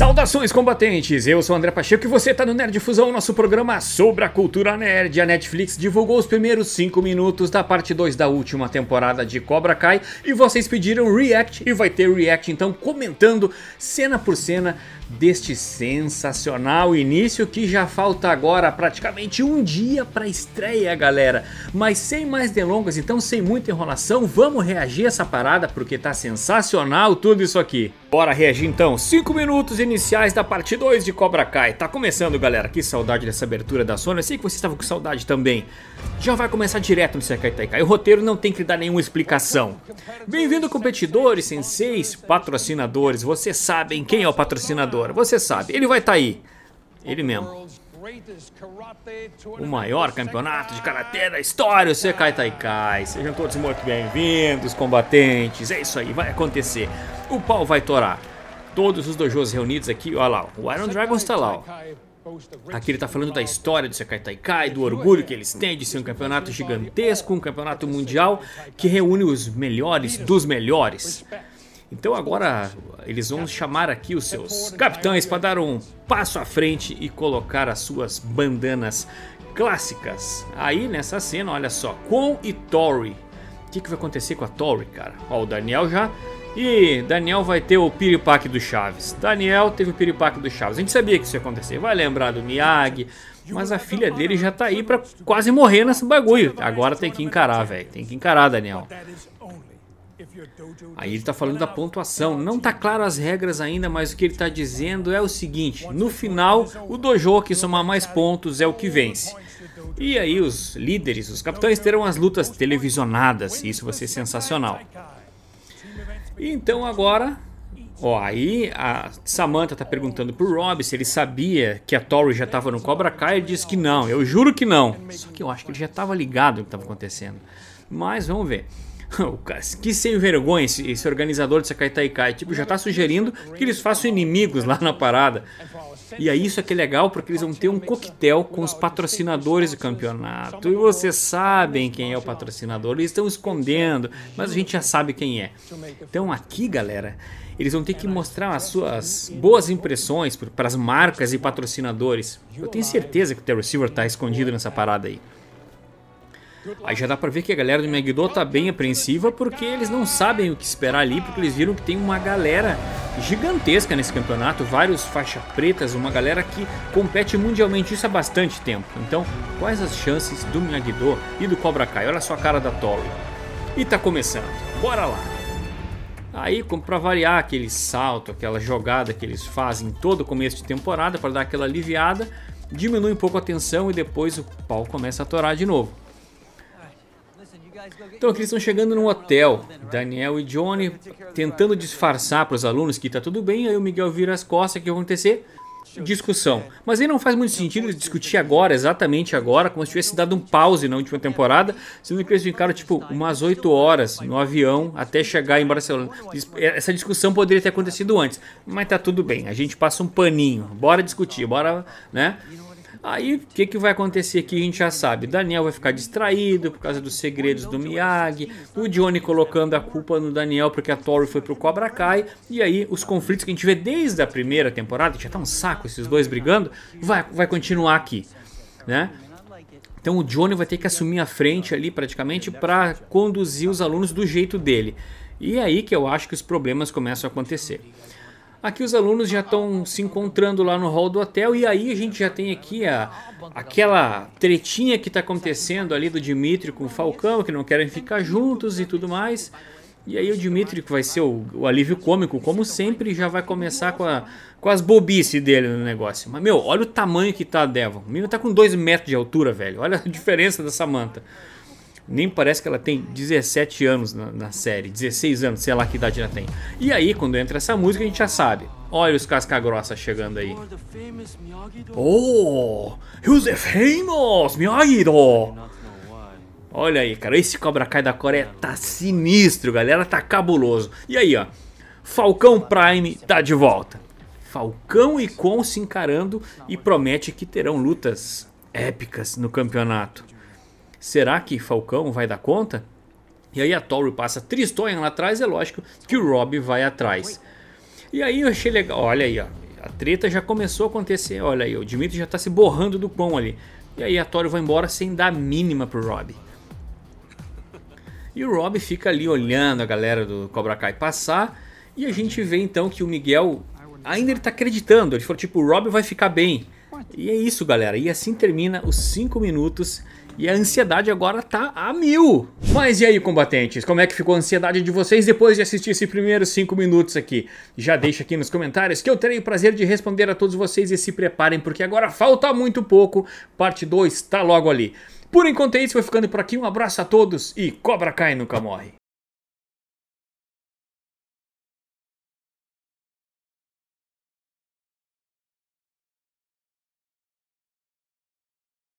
Saudações combatentes, eu sou o André Pacheco e você está no Nerd Fusão, nosso programa sobre a cultura nerd. A Netflix divulgou os primeiros 5 minutos da parte 2 da última temporada de Cobra Kai e vocês pediram react e vai ter react então comentando cena por cena deste sensacional início que já falta agora praticamente um dia para estreia, galera. Mas sem mais delongas, então sem muita enrolação, vamos reagir essa parada porque tá sensacional tudo isso aqui. Bora reagir então. 5 minutos e iniciais da parte 2 de Cobra Kai. Tá começando, galera. Que saudade dessa abertura da Eu Sei que vocês estavam com saudade também. Já vai começar direto no Sekai Taikai. O roteiro não tem que dar nenhuma explicação. Bem-vindo, competidores, senseis, patrocinadores. Vocês sabem quem é o patrocinador. Você sabe. Ele vai estar tá aí. Ele mesmo. O maior campeonato de karatê da história, o Sekai Taikai. Sejam todos muito bem-vindos, combatentes. É isso aí, vai acontecer. O pau vai torar todos os dojos reunidos aqui. Olha lá, o Iron Dragon está lá. Ó. Tá aqui ele está falando da história do Sekai Taikai, do orgulho que eles têm de ser um campeonato gigantesco, um campeonato mundial que reúne os melhores dos melhores. Então agora eles vão chamar aqui os seus capitães para dar um passo à frente e colocar as suas bandanas clássicas. Aí nessa cena, olha só, Kwon e Tori. O que, que vai acontecer com a Tori, cara? Ó, o Daniel já e Daniel vai ter o piripaque do Chaves. Daniel teve o piripaque do Chaves. A gente sabia que isso ia acontecer. Vai lembrar do Miyagi. Mas a filha dele já tá aí pra quase morrer nesse bagulho. Agora tem que encarar, velho. Tem que encarar, Daniel. Aí ele tá falando da pontuação. Não tá claro as regras ainda, mas o que ele tá dizendo é o seguinte: no final, o dojo que somar mais pontos é o que vence. E aí os líderes, os capitães terão as lutas televisionadas. E isso vai ser sensacional. Então agora, ó, aí a Samantha tá perguntando pro Rob se ele sabia que a Tori já tava no Cobra Kai e diz que não. Eu juro que não. Só que eu acho que ele já tava ligado no que tava acontecendo. Mas vamos ver. que sem vergonha esse, esse organizador dessa Kaitaikai. Tipo, já tá sugerindo que eles façam inimigos lá na parada. E aí é isso é que é legal porque eles vão ter um coquetel com os patrocinadores do campeonato. E vocês sabem quem é o patrocinador, eles estão escondendo, mas a gente já sabe quem é. Então aqui, galera, eles vão ter que mostrar as suas boas impressões para as marcas e patrocinadores. Eu tenho certeza que o Terry Silver está escondido nessa parada aí. Aí já dá pra ver que a galera do Megiddo tá bem apreensiva porque eles não sabem o que esperar ali, porque eles viram que tem uma galera gigantesca nesse campeonato, vários faixa pretas, uma galera que compete mundialmente isso há bastante tempo. Então, quais as chances do Miyagi-Do e do Cobra Kai? Olha só a cara da Tolly. E tá começando. Bora lá. Aí, como para variar aquele salto, aquela jogada que eles fazem todo começo de temporada para dar aquela aliviada, diminui um pouco a tensão e depois o pau começa a torar de novo. Então aqui então, eles estão chegando num hotel, Daniel e Johnny tentando disfarçar para os alunos que está tudo bem, aí o Miguel vira as costas, o que vai acontecer? Discussão. Mas aí não faz muito sentido discutir agora, exatamente agora, como se tivesse dado um pause na última temporada, sendo que eles ficaram tipo umas 8 horas no avião até chegar em Barcelona. Essa discussão poderia ter acontecido antes, mas tá tudo bem, a gente passa um paninho, bora discutir, bora, né? Aí o que, que vai acontecer aqui a gente já sabe. Daniel vai ficar distraído por causa dos segredos do Miyagi, o Johnny colocando a culpa no Daniel porque a Tori foi pro Cobra Kai, e aí os conflitos que a gente vê desde a primeira temporada, já tá um saco esses dois brigando, vai, vai continuar aqui, né? Então o Johnny vai ter que assumir a frente ali praticamente para conduzir os alunos do jeito dele. E é aí que eu acho que os problemas começam a acontecer. Aqui os alunos já estão se encontrando lá no hall do hotel e aí a gente já tem aqui a, aquela tretinha que está acontecendo ali do Dimitri com o Falcão, que não querem ficar juntos e tudo mais. E aí o Dimitri, que vai ser o, o alívio cômico, como sempre, já vai começar com, a, com as bobices dele no negócio. Mas, meu, olha o tamanho que tá a Devon. O menino tá com 2 metros de altura, velho. Olha a diferença dessa manta. Tipo, nem parece que ela tem 17 anos na, na, série, 16 anos, sei lá que idade ela tem. E aí, quando entra essa música, a gente já sabe. Olha os casca grossa chegando aí. Oh, who's the famous Miyagi-Do? Olha aí, cara, esse Cobra Kai da Coreia tá sinistro, galera, tá cabuloso. E aí, ó, Falcão Prime tá de volta. Falcão e Con se encarando e promete que terão lutas épicas no campeonato. Será que Falcão vai dar conta? E aí a Tori passa tristonha lá atrás, é lógico que o Rob vai atrás. E aí eu achei legal, olha aí, ó, a treta já começou a acontecer, olha aí, o Dimitri já tá se borrando do pão ali. E aí a Tori vai embora sem dar mínima pro Rob. E o Rob fica ali olhando a galera do Cobra Kai passar, e a gente vê então que o Miguel ainda ele tá acreditando, ele falou tipo, o Rob vai ficar bem. E é isso, galera. E assim termina os 5 minutos e a ansiedade agora tá a mil. Mas e aí, combatentes? Como é que ficou a ansiedade de vocês depois de assistir esses primeiros 5 minutos aqui? Já deixa aqui nos comentários que eu terei o prazer de responder a todos vocês e se preparem porque agora falta muito pouco. Parte 2 tá logo ali. Por enquanto é isso, vou ficando por aqui. Um abraço a todos e Cobra Cai nunca morre.